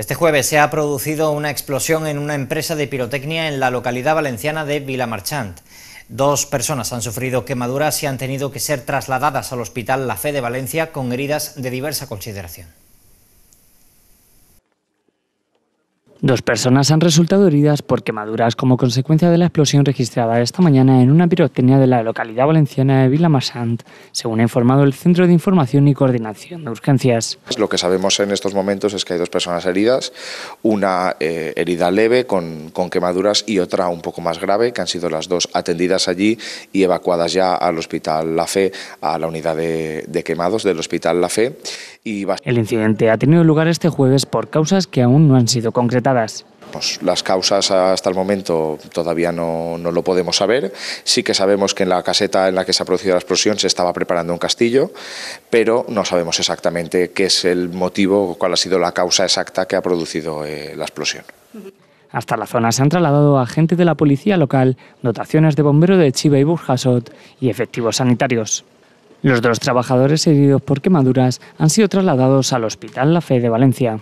Este jueves se ha producido una explosión en una empresa de pirotecnia en la localidad valenciana de Vilamarchant. Dos personas han sufrido quemaduras y han tenido que ser trasladadas al Hospital La Fe de Valencia con heridas de diversa consideración. Dos personas han resultado heridas por quemaduras como consecuencia de la explosión registrada esta mañana en una pirotecnia de la localidad valenciana de Vilamassant, según ha informado el Centro de Información y Coordinación de Urgencias. Lo que sabemos en estos momentos es que hay dos personas heridas, una eh, herida leve con, quemaduras y otra un poco más grave, que han sido las dos atendidas allí y evacuadas ya al Hospital La Fe, a la unidad de, de quemados del Hospital La Fe. El incidente ha tenido lugar este jueves por causas que aún no han sido concretadas. Pues las causas hasta el momento todavía no, lo podemos saber. Sí que sabemos que en la caseta en la que se ha producido la explosión se estaba preparando un castillo, pero no sabemos exactamente qué es el motivo, o cuál ha sido la causa exacta que ha producido eh, la explosión. Hasta la zona se han trasladado agentes de la policía local, dotaciones de bomberos de Chiva y Burjasot y efectivos sanitarios. Los dos trabajadores heridos por quemaduras han sido trasladados al Hospital La Fe de Valencia.